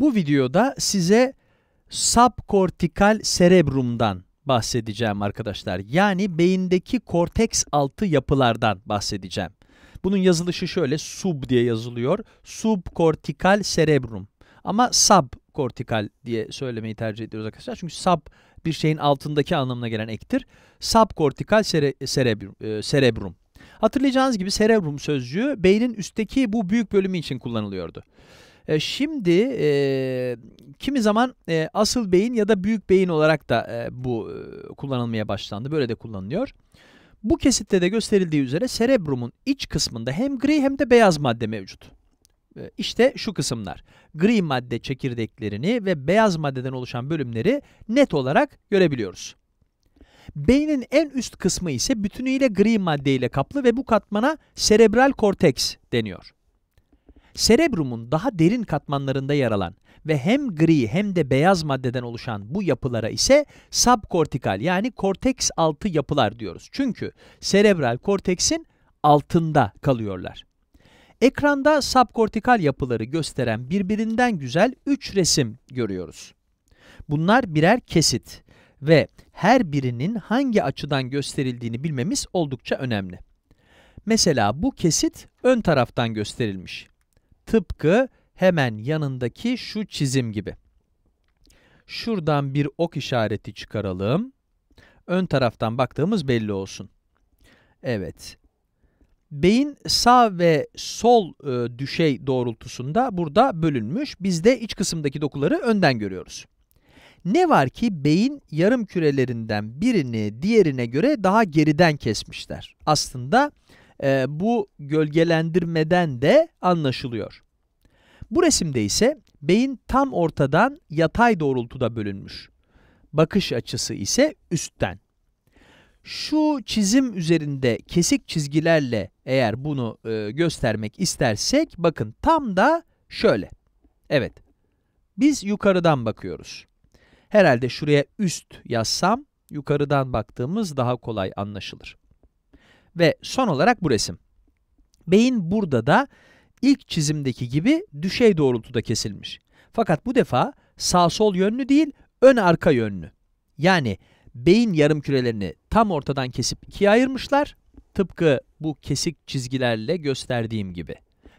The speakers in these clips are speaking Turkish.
Bu videoda size subkortikal serebrumdan bahsedeceğim arkadaşlar. Yani beyindeki korteks altı yapılardan bahsedeceğim. Bunun yazılışı şöyle sub diye yazılıyor. Subkortikal serebrum. Ama subkortikal diye söylemeyi tercih ediyoruz arkadaşlar. Çünkü sub bir şeyin altındaki anlamına gelen ektir. Subkortikal sere, serebrum, e, serebrum. Hatırlayacağınız gibi serebrum sözcüğü beynin üstteki bu büyük bölümü için kullanılıyordu. E, şimdi e, kimi zaman e, asıl beyin ya da büyük beyin olarak da e, bu e, kullanılmaya başlandı. Böyle de kullanılıyor. Bu kesitte de gösterildiği üzere serebrumun iç kısmında hem gri hem de beyaz madde mevcut. E, işte şu kısımlar. Gri madde çekirdeklerini ve beyaz maddeden oluşan bölümleri net olarak görebiliyoruz. Beynin en üst kısmı ise bütünüyle gri madde ile kaplı ve bu katmana serebral korteks deniyor. Serebrumun daha derin katmanlarında yer alan ve hem gri hem de beyaz maddeden oluşan bu yapılara ise subkortikal yani korteks altı yapılar diyoruz. Çünkü serebral korteksin altında kalıyorlar. Ekranda subkortikal yapıları gösteren birbirinden güzel 3 resim görüyoruz. Bunlar birer kesit ve her birinin hangi açıdan gösterildiğini bilmemiz oldukça önemli. Mesela bu kesit ön taraftan gösterilmiş. Tıpkı hemen yanındaki şu çizim gibi. Şuradan bir ok işareti çıkaralım. Ön taraftan baktığımız belli olsun. Evet. Beyin sağ ve sol e, düşey doğrultusunda burada bölünmüş. Biz de iç kısımdaki dokuları önden görüyoruz. Ne var ki beyin yarım kürelerinden birini diğerine göre daha geriden kesmişler. Aslında e, bu gölgelendirmeden de anlaşılıyor. Bu resimde ise beyin tam ortadan yatay doğrultuda bölünmüş. Bakış açısı ise üstten. Şu çizim üzerinde kesik çizgilerle eğer bunu e, göstermek istersek bakın tam da şöyle. Evet biz yukarıdan bakıyoruz. Herhalde şuraya üst yazsam yukarıdan baktığımız daha kolay anlaşılır. Ve son olarak bu resim. Beyin burada da ilk çizimdeki gibi düşey doğrultuda kesilmiş. Fakat bu defa sağ sol yönlü değil, ön arka yönlü. Yani beyin yarım kürelerini tam ortadan kesip ikiye ayırmışlar. Tıpkı bu kesik çizgilerle gösterdiğim gibi.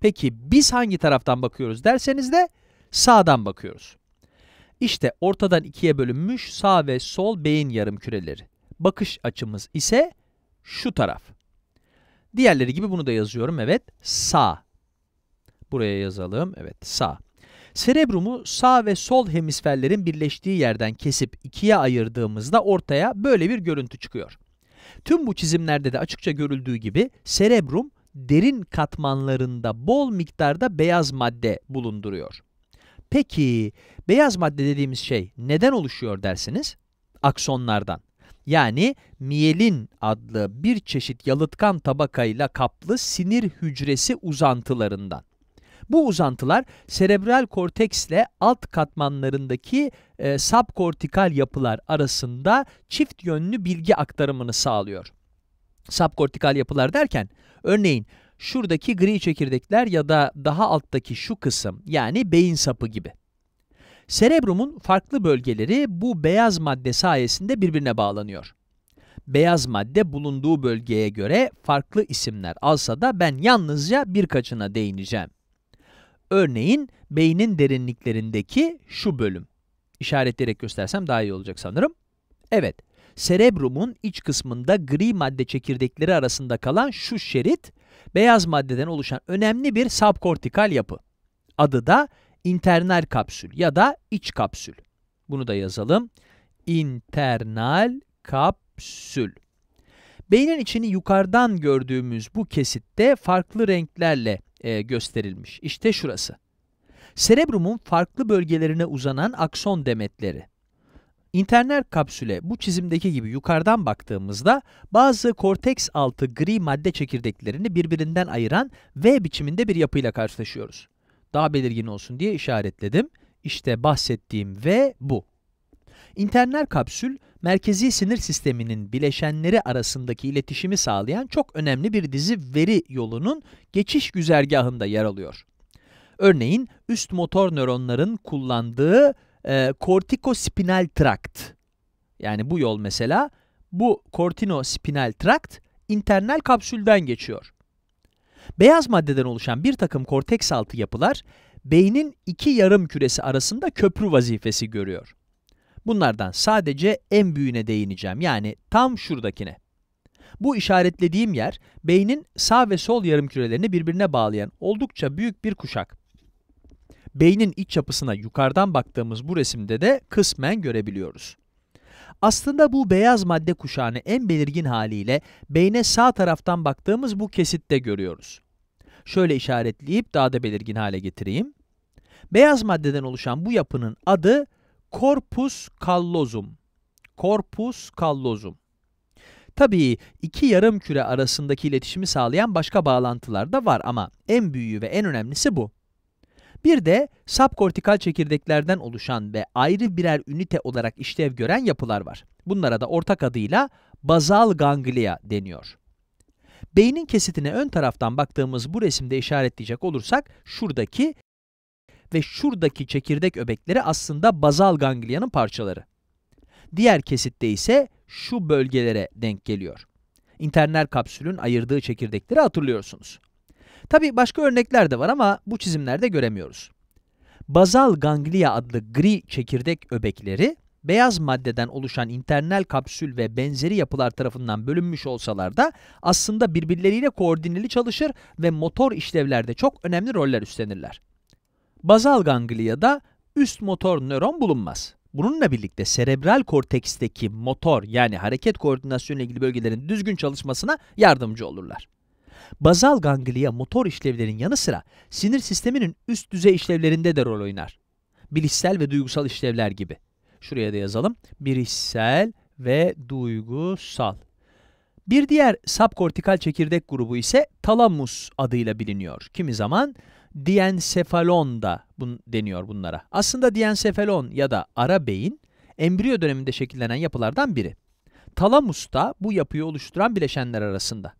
Peki biz hangi taraftan bakıyoruz derseniz de sağdan bakıyoruz. İşte ortadan ikiye bölünmüş sağ ve sol beyin yarım küreleri. Bakış açımız ise şu taraf. Diğerleri gibi bunu da yazıyorum. Evet sağ. Buraya yazalım. Evet sağ. Serebrumu sağ ve sol hemisferlerin birleştiği yerden kesip ikiye ayırdığımızda ortaya böyle bir görüntü çıkıyor. Tüm bu çizimlerde de açıkça görüldüğü gibi serebrum derin katmanlarında bol miktarda beyaz madde bulunduruyor. Peki beyaz madde dediğimiz şey neden oluşuyor dersiniz? Aksonlardan yani miyelin adlı bir çeşit yalıtkan tabakayla kaplı sinir hücresi uzantılarından. Bu uzantılar serebral korteksle alt katmanlarındaki e, subkortikal yapılar arasında çift yönlü bilgi aktarımını sağlıyor. Subkortikal yapılar derken örneğin şuradaki gri çekirdekler ya da daha alttaki şu kısım yani beyin sapı gibi. Serebrumun farklı bölgeleri bu beyaz madde sayesinde birbirine bağlanıyor. Beyaz madde bulunduğu bölgeye göre farklı isimler alsa da ben yalnızca birkaçına değineceğim. Örneğin beynin derinliklerindeki şu bölüm. İşaretleyerek göstersem daha iyi olacak sanırım. Evet, serebrumun iç kısmında gri madde çekirdekleri arasında kalan şu şerit, beyaz maddeden oluşan önemli bir subkortikal yapı. Adı da internal kapsül ya da iç kapsül. Bunu da yazalım. İnternal kapsül. Beynin içini yukarıdan gördüğümüz bu kesitte farklı renklerle e, gösterilmiş. İşte şurası. Serebrumun farklı bölgelerine uzanan akson demetleri. İnternal kapsüle bu çizimdeki gibi yukarıdan baktığımızda bazı korteks altı gri madde çekirdeklerini birbirinden ayıran V biçiminde bir yapıyla karşılaşıyoruz daha belirgin olsun diye işaretledim. İşte bahsettiğim ve bu. İnternal kapsül, merkezi sinir sisteminin bileşenleri arasındaki iletişimi sağlayan çok önemli bir dizi veri yolunun geçiş güzergahında yer alıyor. Örneğin üst motor nöronların kullandığı e, kortikospinal trakt. Yani bu yol mesela bu kortinospinal trakt internal kapsülden geçiyor. Beyaz maddeden oluşan bir takım korteks altı yapılar, beynin iki yarım küresi arasında köprü vazifesi görüyor. Bunlardan sadece en büyüğüne değineceğim, yani tam şuradakine. Bu işaretlediğim yer, beynin sağ ve sol yarım kürelerini birbirine bağlayan oldukça büyük bir kuşak. Beynin iç yapısına yukarıdan baktığımız bu resimde de kısmen görebiliyoruz. Aslında bu beyaz madde kuşağını en belirgin haliyle beyne sağ taraftan baktığımız bu kesitte görüyoruz. Şöyle işaretleyip daha da belirgin hale getireyim. Beyaz maddeden oluşan bu yapının adı corpus callosum. Corpus callosum. Tabii iki yarım küre arasındaki iletişimi sağlayan başka bağlantılar da var ama en büyüğü ve en önemlisi bu. Bir de subkortikal çekirdeklerden oluşan ve ayrı birer ünite olarak işlev gören yapılar var. Bunlara da ortak adıyla bazal ganglia deniyor. Beynin kesitine ön taraftan baktığımız bu resimde işaretleyecek olursak şuradaki ve şuradaki çekirdek öbekleri aslında bazal ganglia'nın parçaları. Diğer kesitte ise şu bölgelere denk geliyor. İnternal kapsülün ayırdığı çekirdekleri hatırlıyorsunuz. Tabi başka örnekler de var ama bu çizimlerde göremiyoruz. Bazal ganglia adlı gri çekirdek öbekleri beyaz maddeden oluşan internal kapsül ve benzeri yapılar tarafından bölünmüş olsalar da aslında birbirleriyle koordineli çalışır ve motor işlevlerde çok önemli roller üstlenirler. Bazal gangliyada üst motor nöron bulunmaz. Bununla birlikte serebral korteksteki motor yani hareket koordinasyonu ile ilgili bölgelerin düzgün çalışmasına yardımcı olurlar. Bazal ganglia motor işlevlerin yanı sıra sinir sisteminin üst düzey işlevlerinde de rol oynar. Bilişsel ve duygusal işlevler gibi. Şuraya da yazalım. Bilişsel ve duygusal. Bir diğer subkortikal çekirdek grubu ise talamus adıyla biliniyor. Kimi zaman diensefalon da bun deniyor bunlara. Aslında diensefalon ya da ara beyin embriyo döneminde şekillenen yapılardan biri. Talamus da bu yapıyı oluşturan bileşenler arasında.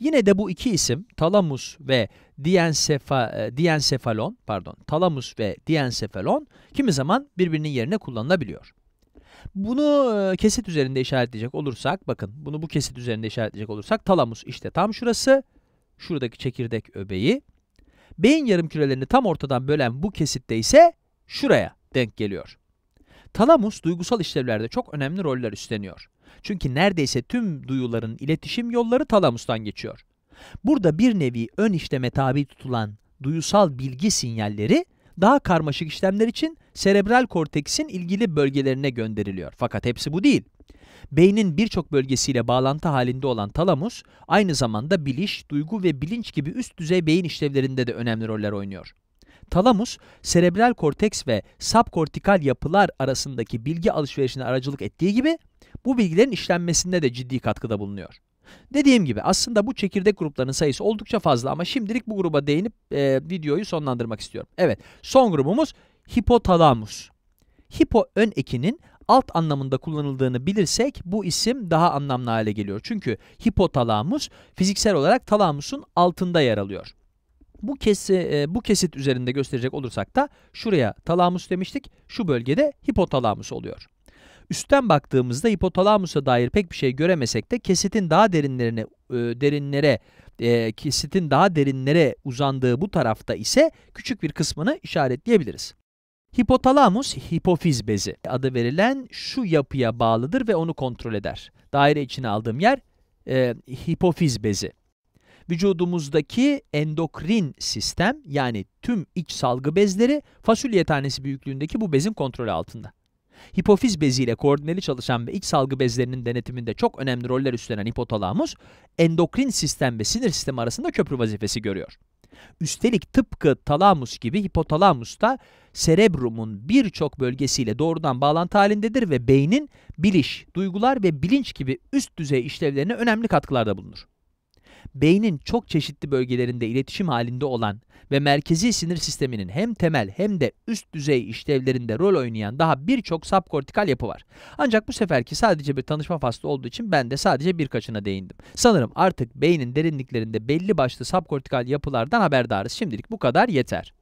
Yine de bu iki isim talamus ve diensefa, e, diensefalon, pardon, talamus ve diensefalon kimi zaman birbirinin yerine kullanılabiliyor. Bunu e, kesit üzerinde işaretleyecek olursak, bakın bunu bu kesit üzerinde işaretleyecek olursak talamus işte tam şurası, şuradaki çekirdek öbeği. Beyin yarım kürelerini tam ortadan bölen bu kesitte ise şuraya denk geliyor. Talamus duygusal işlevlerde çok önemli roller üstleniyor. Çünkü neredeyse tüm duyuların iletişim yolları talamustan geçiyor. Burada bir nevi ön işleme tabi tutulan duyusal bilgi sinyalleri daha karmaşık işlemler için serebral korteksin ilgili bölgelerine gönderiliyor. Fakat hepsi bu değil. Beynin birçok bölgesiyle bağlantı halinde olan talamus, aynı zamanda biliş, duygu ve bilinç gibi üst düzey beyin işlevlerinde de önemli roller oynuyor. Talamus, serebral korteks ve subkortikal yapılar arasındaki bilgi alışverişine aracılık ettiği gibi bu bilgilerin işlenmesinde de ciddi katkıda bulunuyor. Dediğim gibi aslında bu çekirdek gruplarının sayısı oldukça fazla ama şimdilik bu gruba değinip e, videoyu sonlandırmak istiyorum. Evet son grubumuz hipotalamus. Hipo ön ekinin alt anlamında kullanıldığını bilirsek bu isim daha anlamlı hale geliyor. Çünkü hipotalamus fiziksel olarak talamusun altında yer alıyor. Bu kesi e, bu kesit üzerinde gösterecek olursak da şuraya talamus demiştik. Şu bölgede hipotalamus oluyor. Üstten baktığımızda hipotalamusa dair pek bir şey göremesek de kesitin daha derinlerine e, derinlere e, kesitin daha derinlere uzandığı bu tarafta ise küçük bir kısmını işaretleyebiliriz. Hipotalamus hipofiz bezi adı verilen şu yapıya bağlıdır ve onu kontrol eder. Daire içine aldığım yer e, hipofiz bezi vücudumuzdaki endokrin sistem yani tüm iç salgı bezleri fasulye tanesi büyüklüğündeki bu bezin kontrolü altında. Hipofiz beziyle koordineli çalışan ve iç salgı bezlerinin denetiminde çok önemli roller üstlenen hipotalamus, endokrin sistem ve sinir sistemi arasında köprü vazifesi görüyor. Üstelik tıpkı talamus gibi hipotalamus da serebrumun birçok bölgesiyle doğrudan bağlantı halindedir ve beynin biliş, duygular ve bilinç gibi üst düzey işlevlerine önemli katkılarda bulunur beynin çok çeşitli bölgelerinde iletişim halinde olan ve merkezi sinir sisteminin hem temel hem de üst düzey işlevlerinde rol oynayan daha birçok subkortikal yapı var. Ancak bu seferki sadece bir tanışma faslı olduğu için ben de sadece birkaçına değindim. Sanırım artık beynin derinliklerinde belli başlı subkortikal yapılardan haberdarız. Şimdilik bu kadar yeter.